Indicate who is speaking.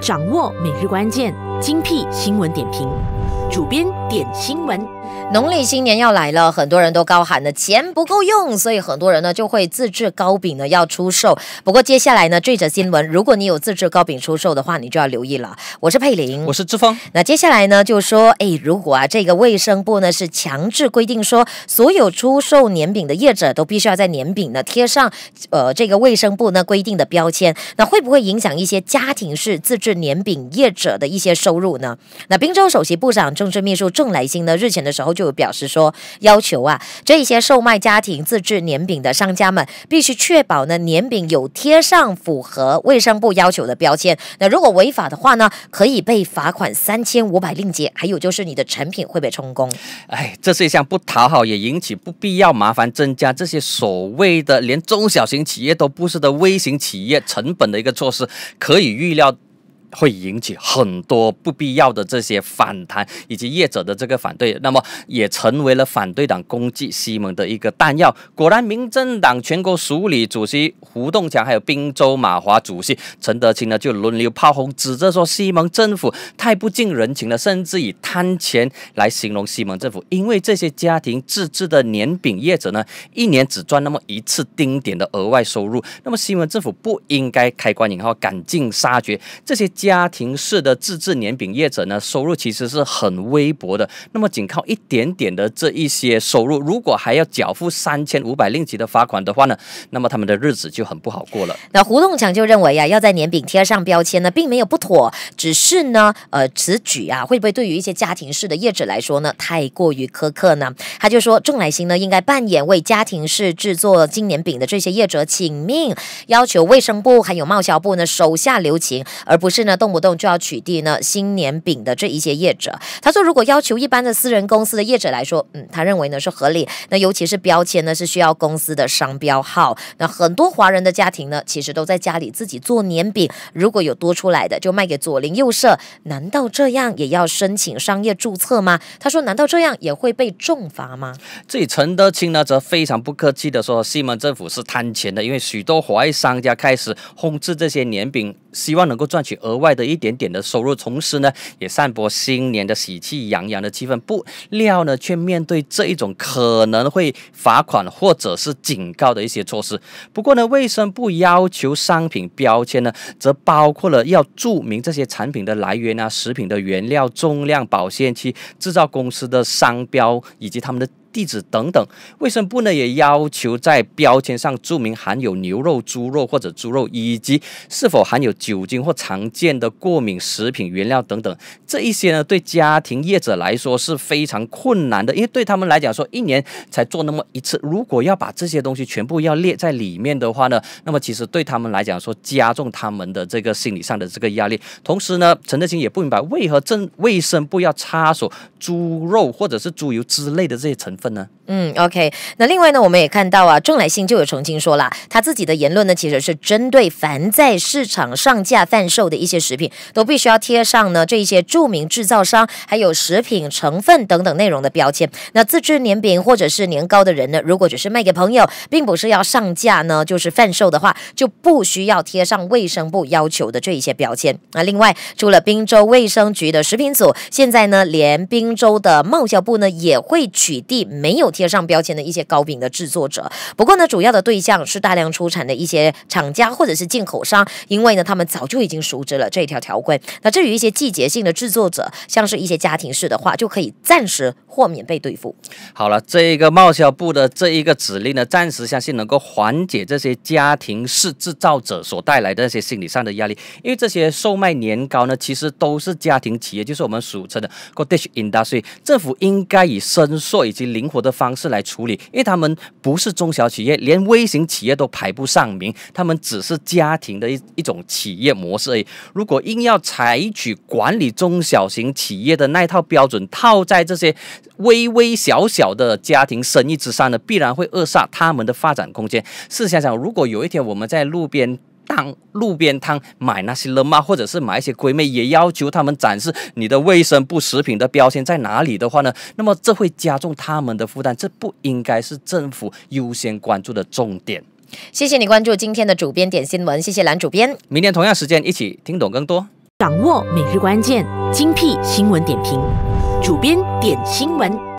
Speaker 1: 掌握每日关键，精辟新闻点评，主编。点新闻，农历新年要来了，很多人都高喊呢钱不够用，所以很多人呢就会自制糕饼呢要出售。不过接下来呢，追着新闻，如果你有自制糕饼出售的话，你就要留意了。我是佩玲，我是志峰。那接下来呢，就说，哎，如果啊这个卫生部呢是强制规定说，所有出售年饼的业者都必须要在年饼呢贴上，呃，这个卫生部呢规定的标签，那会不会影响一些家庭式自制年饼业者的一些收入呢？那滨州首席部长政治秘书。郑来新呢日前的时候就表示说，要求啊这些售卖家庭自制年饼的商家们必须确保呢年饼有贴上符合卫生部要求的标签。那如果违法的话呢，可以被罚款三千五百令吉，还有就是你的产品会被充公。
Speaker 2: 哎，这是一项不讨好也引起不必要麻烦，增加这些所谓的连中小型企业都不是的微型企业成本的一个措施，可以预料。会引起很多不必要的这些反弹，以及业者的这个反对，那么也成为了反对党攻击西蒙的一个弹药。果然，民政党全国署理主席胡栋强，还有滨州马华主席陈德清呢，就轮流炮轰，指责说西蒙政府太不近人情了，甚至以贪钱来形容西蒙政府。因为这些家庭自制的年饼业者呢，一年只赚那么一次丁点的额外收入，那么西蒙政府不应该开关引号赶尽杀绝这些。家庭式的自制年饼业者呢，收入其实是很微薄的。那么，仅靠一点点的这一些收入，如果还要缴付三千五百令吉的罚款的话呢，那么他们的日子就很不好过
Speaker 1: 了。那胡栋强就认为啊，要在年饼贴上标签呢，并没有不妥，只是呢，呃，此举啊，会不会对于一些家庭式的业者来说呢，太过于苛刻呢？他就说，众来星呢，应该扮演为家庭式制作金年饼的这些业者请命，要求卫生部还有贸销部呢，手下留情，而不是。那动不动就要取缔呢？新年饼的这一些业者，他说，如果要求一般的私人公司的业者来说，嗯，他认为呢是合理。那尤其是标签呢是需要公司的商标号。那很多华人的家庭呢，其实都在家里自己做年饼，如果有多出来的就卖给左邻右舍。难道这样也要申请商业注册吗？他说，难道这样也会被重罚吗？
Speaker 2: 这陈德清呢则非常不客气的说，西门政府是贪钱的，因为许多华裔商家开始烘制这些年饼，希望能够赚取额。外的一点点的收入，同时呢也散播新年的喜气洋洋的气氛。不料呢，却面对这一种可能会罚款或者是警告的一些措施。不过呢，卫生部要求商品标签呢，则包括了要注明这些产品的来源啊、食品的原料、重量、保鲜期、制造公司的商标以及他们的。地址等等，卫生部呢也要求在标签上注明含有牛肉、猪肉或者猪肉，以及是否含有酒精或常见的过敏食品原料等等。这一些呢，对家庭业者来说是非常困难的，因为对他们来讲说，一年才做那么一次，如果要把这些东西全部要列在里面的话呢，那么其实对他们来讲说，加重他们的这个心理上的这个压力。同时呢，陈德清也不明白为何政卫生部要插手猪肉或者是猪油之类的这些成分。
Speaker 1: 嗯，OK。那另外呢，我们也看到啊，郑来信就有澄清说了，他自己的言论呢，其实是针对凡在市场上架贩售的一些食品，都必须要贴上呢这一些著名制造商、还有食品成分等等内容的标签。那自制年饼或者是年糕的人呢，如果只是卖给朋友，并不是要上架呢，就是贩售的话，就不需要贴上卫生部要求的这一些标签。那另外，除了滨州卫生局的食品组，现在呢，连滨州的贸销部呢，也会取缔。没有贴上标签的一些糕饼的制作者，不过呢，主要的对象是大量出产的一些厂家或者是进口商，因为呢，他们早就已经熟知了这条条规。那至于一些季节性的制作者，像是一些家庭式的话，就可以暂时豁免被对付。好了，这一个
Speaker 2: 贸销部的这一个指令呢，暂时相信能够缓解这些家庭式制造者所带来的那些心理上的压力，因为这些售卖年糕呢，其实都是家庭企业，就是我们俗称的 cottage industry。政府应该以申诉以及灵活的方式来处理，因为他们不是中小企业，连微型企业都排不上名，他们只是家庭的一一种企业模式而已。如果硬要采取管理中小型企业的那套标准套在这些微微小小的家庭生意之上呢，必然会扼杀他们的发展空间。试想想，如果有一天我们在路边。当路边摊买那些肉猫，或者是买一些闺妹，也要求他们展示你的卫生不食品的标签在哪里的话呢？那么这会加重他们的负担，这不应该是政府优先关注的重点。
Speaker 1: 谢谢你关注今天的主编点新闻，谢谢蓝主编。
Speaker 2: 明天同样时间一起听懂更多，
Speaker 1: 掌握每日关键精辟新闻点评。主编点新闻。